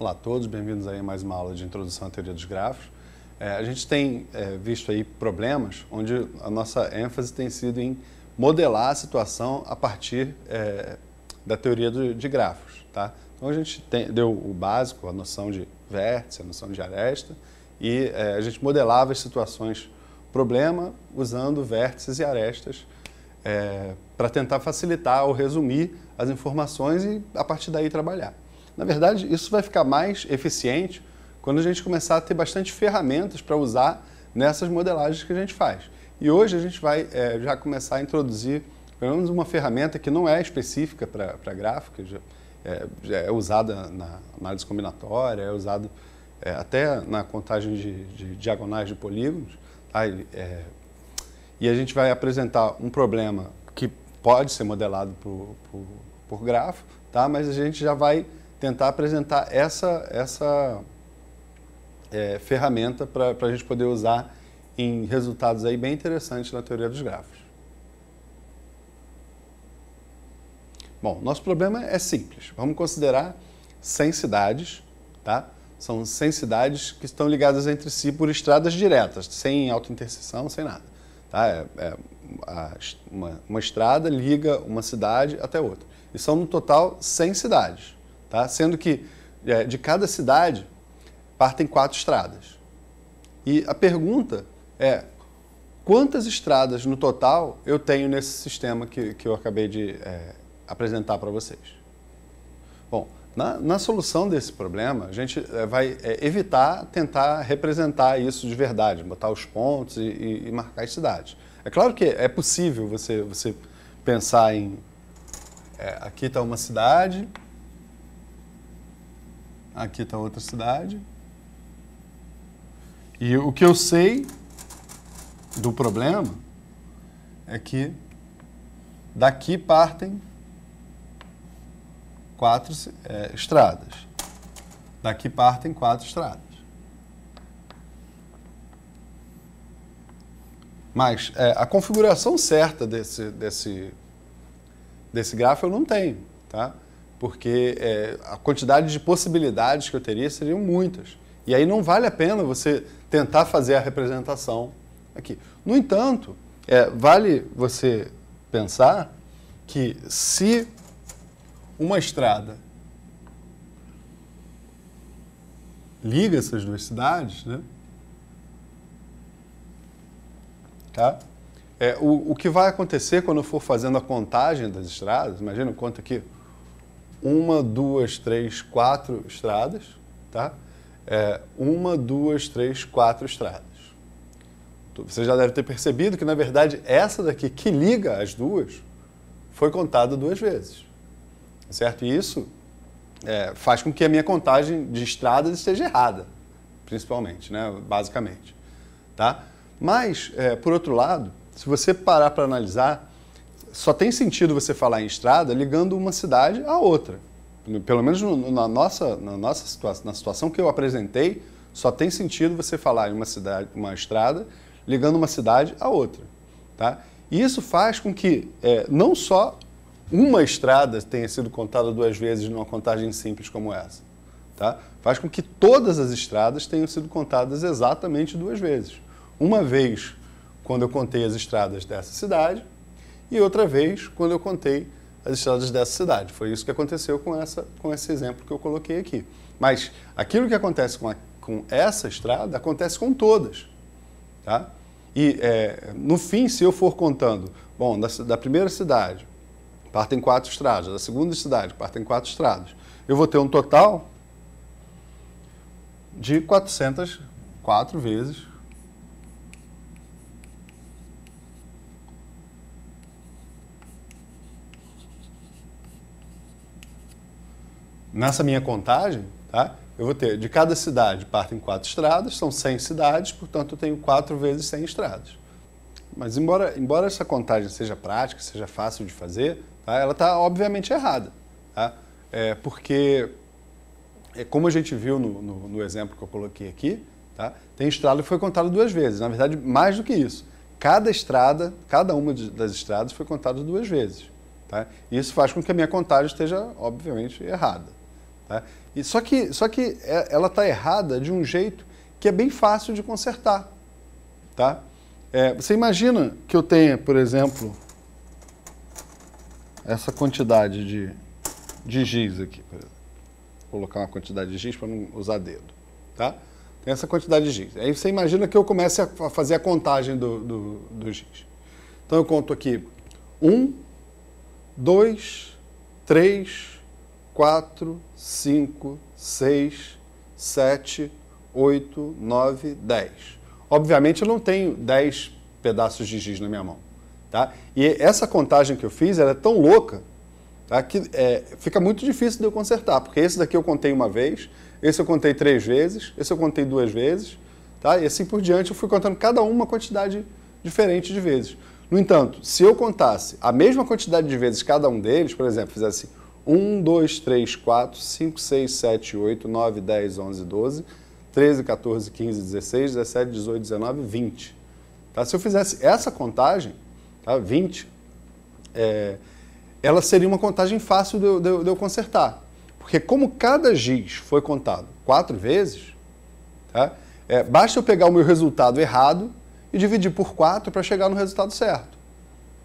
Olá a todos, bem-vindos a mais uma aula de introdução à teoria dos grafos. É, a gente tem é, visto aí problemas onde a nossa ênfase tem sido em modelar a situação a partir é, da teoria do, de grafos, tá? Então a gente tem, deu o básico, a noção de vértice, a noção de aresta, e é, a gente modelava as situações problema usando vértices e arestas é, para tentar facilitar ou resumir as informações e a partir daí trabalhar. Na verdade, isso vai ficar mais eficiente quando a gente começar a ter bastante ferramentas para usar nessas modelagens que a gente faz. E hoje a gente vai é, já começar a introduzir pelo menos uma ferramenta que não é específica para gráfica, já é, já é, usada na análise combinatória, é usada é, eh, até na contagem de, de diagonais de polígonos. Tá? E, e a gente vai apresentar um problema que pode ser modelado por, por, por grafo, tá? mas a gente já vai tentar apresentar essa, essa é, ferramenta para a gente poder usar em resultados aí bem interessantes na teoria dos grafos. Bom, nosso problema é simples. Vamos considerar 100 cidades, tá? São 100 cidades que estão ligadas entre si por estradas diretas, sem autointerseção, sem nada. Tá? É, é uma, uma estrada liga uma cidade até outra. E são, no total, 100 cidades. Tá? Sendo que é, de cada cidade partem quatro estradas. E a pergunta é: quantas estradas no total eu tenho nesse sistema que, que eu acabei de é, apresentar para vocês? Bom, na, na, solução desse problema, a gente é, vai é, evitar tentar representar isso de verdade, botar os pontos e, e, e marcar as cidades. É claro que é possível você, você pensar em. É, aqui está uma cidade, Aqui está outra cidade. E o que eu sei do problema é que daqui partem quatro é, estradas. Daqui partem quatro estradas. Mas é, a configuração certa desse, desse, desse gráfico eu não tenho, tá? porque é, a quantidade de possibilidades que eu teria seriam muitas. E aí não vale a pena você tentar fazer a representação aqui. No entanto, é, vale você pensar que se uma estrada liga essas duas cidades, né? Tá? É, o, o que vai acontecer quando eu for fazendo a contagem das estradas, imagina, eu conto aqui uma, duas, três, quatro estradas, tá? É, uma, duas, três, quatro estradas. Você já deve ter percebido que, na verdade, essa daqui que liga as duas foi contada duas vezes, certo? E isso é, faz com que a minha contagem de estradas esteja errada, principalmente, né? basicamente. Tá? Mas, é, por outro lado, se você parar para analisar, só tem sentido você falar em estrada ligando uma cidade à outra. Pelo menos na nossa, na nossa situação, na situação que eu apresentei, só tem sentido você falar em uma cidade, uma estrada ligando uma cidade à outra, tá? E isso faz com que é, não só uma estrada tenha sido contada duas vezes numa contagem simples como essa, tá? Faz com que todas as estradas tenham sido contadas exatamente duas vezes. Uma vez quando eu contei as estradas dessa cidade e outra vez quando eu contei as estradas dessa cidade. Foi isso que aconteceu com, essa, com esse exemplo que eu coloquei aqui. Mas aquilo que acontece com, a, com essa estrada acontece com todas. Tá? E é, no fim, se eu for contando, bom, da, da primeira cidade partem quatro estradas, da segunda cidade partem quatro estradas, eu vou ter um total de 404 vezes nessa minha contagem, tá? eu vou ter de cada cidade partem quatro estradas, são 100 cidades, portanto eu tenho 4 vezes 100 estradas. Mas embora, embora essa contagem seja prática, seja fácil de fazer, tá? ela está obviamente errada. Tá? É, porque, é, como a gente viu no, no, no exemplo que eu coloquei aqui, tá? tem estrada que foi contada duas vezes, na verdade mais do que isso. Cada estrada, cada uma das estradas foi contada duas vezes. Tá? Isso faz com que a minha contagem esteja, obviamente, errada. Né? E só que, só que é, ela está errada de um jeito que é bem fácil de consertar. Tá? É, você imagina que eu tenha, por exemplo, essa quantidade de, de giz aqui. Vou colocar uma quantidade de giz para não usar dedo. Tá? Tem essa quantidade de giz. Aí você imagina que eu comece a fazer a contagem do, do, do giz. Então eu conto aqui 1, 2, 3, 4, 5, 6, 7, 8, 9, 10. Obviamente eu não tenho 10 pedaços de giz na minha mão. Tá? E essa contagem que eu fiz ela é tão louca tá? que é, fica muito difícil de eu consertar, porque esse daqui eu contei uma vez, esse eu contei três vezes, esse eu contei duas vezes, tá? e assim por diante eu fui contando cada uma quantidade diferente de vezes. No entanto, se eu contasse a mesma quantidade de vezes cada um deles, por exemplo, fizesse 1, 2, 3, 4, 5, 6, 7, 8, 9, 10, 11, 12, 13, 14, 15, 16, 17, 18, 19, 20. Tá? Se eu fizesse essa contagem, tá? 20, é, ela seria uma contagem fácil de eu, de, de eu consertar. Porque como cada giz foi contado quatro vezes, tá? É, basta eu pegar o meu resultado errado e dividir por 4 para chegar no resultado certo.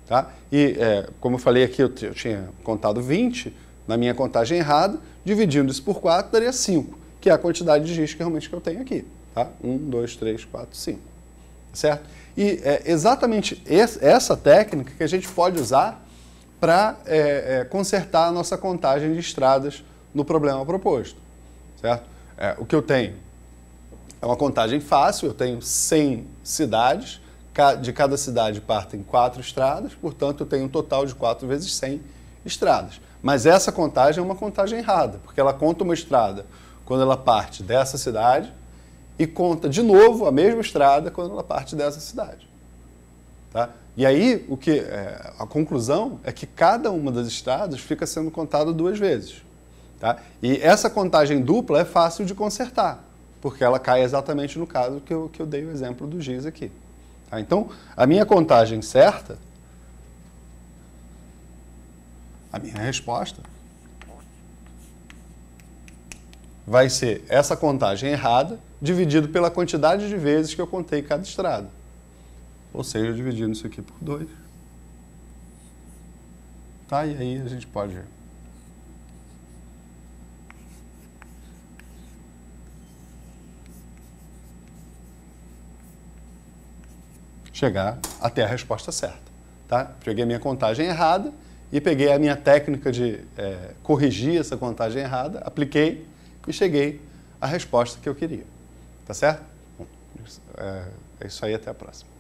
Tá? E, é, como eu falei aqui, eu, eu tinha contado 20, na minha contagem errada, dividindo isso por 4 daria 5, que é a quantidade de giz que realmente que eu tenho aqui. Tá? 1, 2, 3, 4, 5. Certo? E é exatamente essa técnica que a gente pode usar para é, é, consertar a nossa contagem de estradas no problema proposto. Certo? É, o que eu tenho é uma contagem fácil, eu tenho 100 cidades, de cada cidade partem 4 estradas, portanto eu tenho um total de 4 vezes 100 estradas. Mas essa contagem é uma contagem errada, porque ela conta uma estrada quando ela parte dessa cidade e conta de novo a mesma estrada quando ela parte dessa cidade. Tá? E aí o que é, a conclusão é que cada uma das estradas fica sendo contada duas vezes. Tá? E essa contagem dupla é fácil de consertar, porque ela cai exatamente no caso que eu, que eu dei o exemplo do giz aqui. Tá? Então, a minha contagem certa a minha resposta vai ser essa contagem errada dividido pela quantidade de vezes que eu contei cada estrada. Ou seja, dividindo isso aqui por 2. Tá? E aí a gente pode... chegar até a resposta certa. Tá? Peguei a minha contagem errada e peguei a minha técnica de é, corrigir essa contagem errada, apliquei e cheguei à resposta que eu queria. Tá certo? Bom, é, é isso aí, até a próxima.